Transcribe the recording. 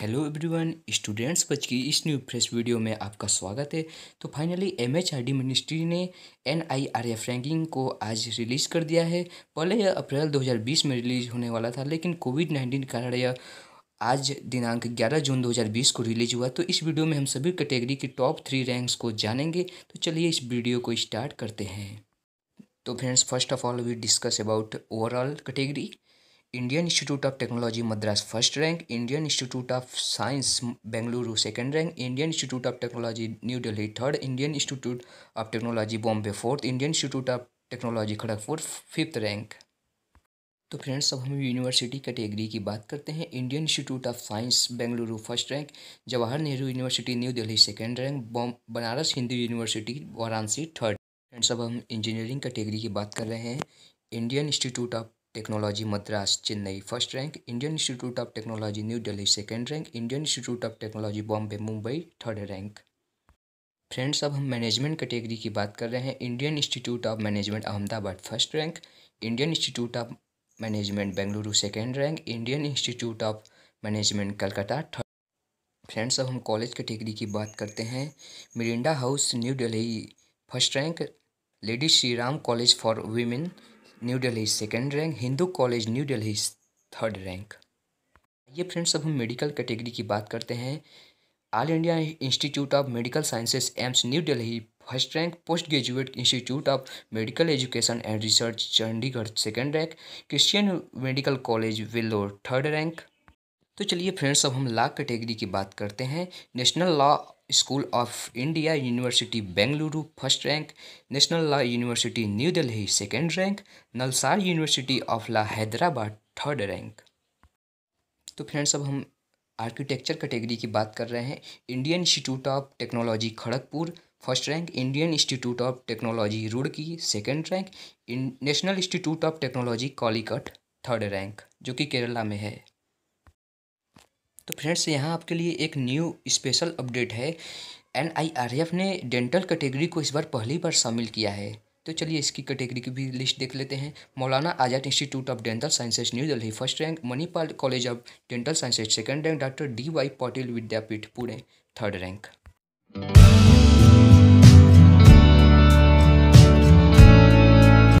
hello everyone students बच की इस न्यू फ्रेश वीडियो में आपका स्वागत है तो finally M H R D ministry ने N I R F ranking को आज रिलीज़ कर दिया है पहले यह अप्रैल 2020 में रिलीज़ होने वाला था लेकिन कोविड नाइन्टीन के कारण यह आज दिनांक 11 जून 2020 को रिलीज हुआ तो इस वीडियो में हम सभी कैटेगरी के टॉप थ्री रैंक्स को जानेंगे तो चलिए इस वीडियो को स्टार्ट करते हैं तो friends first of all we discuss about overall category Indian institute of technology Madras first rank Indian institute of Science Bengaluru second rank Indian institute of technology new Delhi third Indian institute of technology Bombay fourth Indian institute of technology Kharagpur fifth rank तो friends अब हम university category की बात करते हैं Indian institute of Science Bengaluru first rank Jawahar Nehru University new Delhi second rank Banaras Hindu university Varanasi third friends अब हम engineering category की बात कर रहे हैं Indian institute of technology Madras Chennai first rank Indian institute of technology new Delhi second rank Indian institute of technology Bombay Mumbai third rank friends अब हम management category की बात कर रहे हैं Indian institute of management Ahmedabad first rank Indian institute of management Bengaluru second rank Indian institute of management Calcutta third friends अब हम college category की बात करते हैं Miranda house new Delhi first rank lady Shri Ram college for women new Delhi second rank Hindu college new Delhi third rank ये friends अब हम medical category की बात करते हैं all India institute of medical sciences AIIMS new Delhi first rank post graduate institute of medical education and research Chandigarh second rank Christian medical college Vellore third rank तो चलिए friends अब हम लॉ कैटेगरी की बात करते हैं national law school of India university Bengaluru first rank national law university new Delhi second rank NALSAR university of law Hyderabad third rank तो friends अब हम आर्किटेक्चर कैटेगरी की बात कर रहे हैं Indian institute of technology Kharagpur first rank Indian institute of technology Roorkee second rank national institute of technology Calicut third rank जो कि केरला में है तो फ्रेंड्स यहाँ आपके लिए एक न्यू स्पेशल अपडेट है एन ने डेंटल कैटेगरी को इस बार पहली बार शामिल किया है तो चलिए इसकी कैटेगरी की भी लिस्ट देख लेते हैं Maulana Azad institute of dental sciences new Delhi first rank Manipal college of dental sciences second rank doctor D Y Patil Vidyapeeth Pune third rank